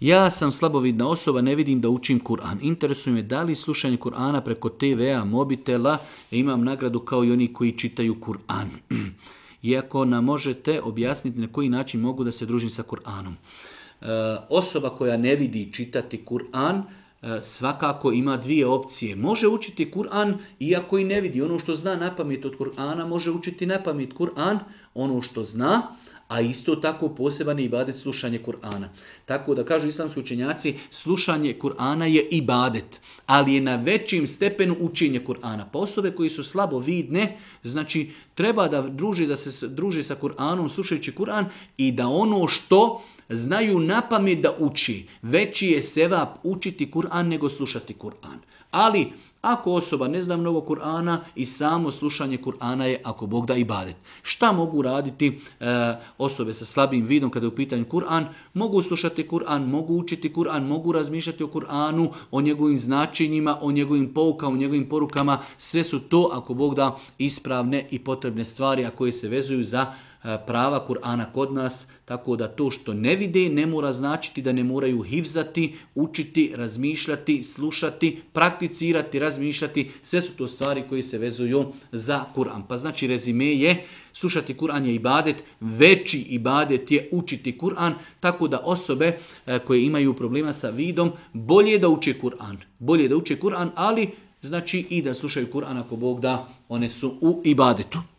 Ja sam slabovidna osoba, ne vidim da učim Kur'an. Interesuje me da li slušanje Kur'ana preko TV-a, mobitela, e, imam nagradu kao i oni koji čitaju Kur'an. Iako nam možete objasniti na koji način mogu da se družim sa Kur'anom. E, osoba koja ne vidi čitati Kur'an, E, svakako ima dvije opcije. Može učiti Kur'an iako i ne vidi. Ono što zna na pamet od Kur'ana može učiti na pamet Kur'an, ono što zna, a isto tako poseban je ibadet slušanje Kur'ana. Tako da kažu islamski učenjaci, slušanje Kur'ana je ibadet, ali je na većim stepenu učenje Kur'ana. Pa osobe koji su slabo vidne, znači treba da druži, da se druži sa Kur'anom, slušajući Kur'an i da ono što znaju pamet da uči. Veći je sevap učiti Kur'an nego slušati Kur'an. Ali ako osoba ne zna mnogo Kur'ana i samo slušanje Kur'ana je ako Bog da i badet. Šta mogu raditi e, osobe sa slabim vidom kada je u pitanju Kur'an? Mogu slušati Kur'an, mogu učiti Kur'an, mogu razmišljati o Kur'anu, o njegovim značenjima, o njegovim poukama, o njegovim porukama. Sve su to ako Bog da ispravne i potrebne stvari, a koje se vezuju za E, prava Kur'ana kod nas, tako da to što ne vide ne mora značiti da ne moraju hivzati, učiti, razmišljati, slušati, prakticirati, razmišljati. Sve su to stvari koje se vezuju za Kur'an. Pa znači rezime je slušati Kur'an je ibadet, veći ibadet je učiti Kur'an, tako da osobe e, koje imaju problema sa vidom, bolje da uče Kur'an. Bolje da uče Kur'an, ali znači i da slušaju Kur'an ako Bog da, one su u ibadetu.